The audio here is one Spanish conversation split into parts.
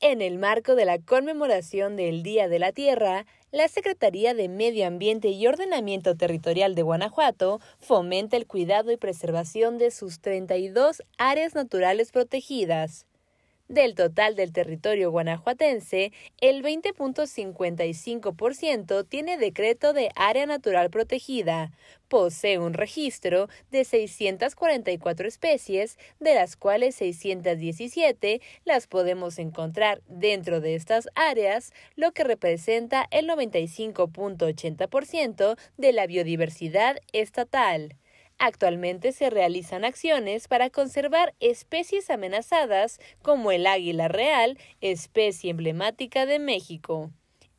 En el marco de la conmemoración del Día de la Tierra, la Secretaría de Medio Ambiente y Ordenamiento Territorial de Guanajuato fomenta el cuidado y preservación de sus 32 áreas naturales protegidas. Del total del territorio guanajuatense, el 20.55% tiene decreto de área natural protegida. Posee un registro de 644 especies, de las cuales 617 las podemos encontrar dentro de estas áreas, lo que representa el 95.80% de la biodiversidad estatal. Actualmente se realizan acciones para conservar especies amenazadas como el águila real, especie emblemática de México.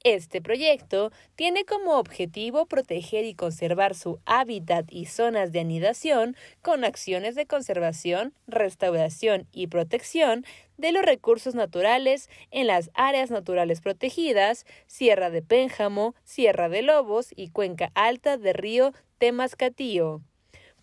Este proyecto tiene como objetivo proteger y conservar su hábitat y zonas de anidación con acciones de conservación, restauración y protección de los recursos naturales en las áreas naturales protegidas, Sierra de Pénjamo, Sierra de Lobos y Cuenca Alta de Río Temascatío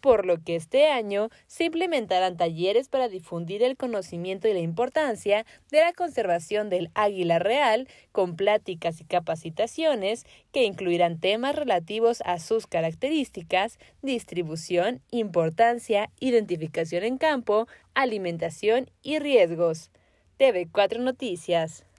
por lo que este año se implementarán talleres para difundir el conocimiento y la importancia de la conservación del águila real con pláticas y capacitaciones que incluirán temas relativos a sus características, distribución, importancia, identificación en campo, alimentación y riesgos. TV4 Noticias.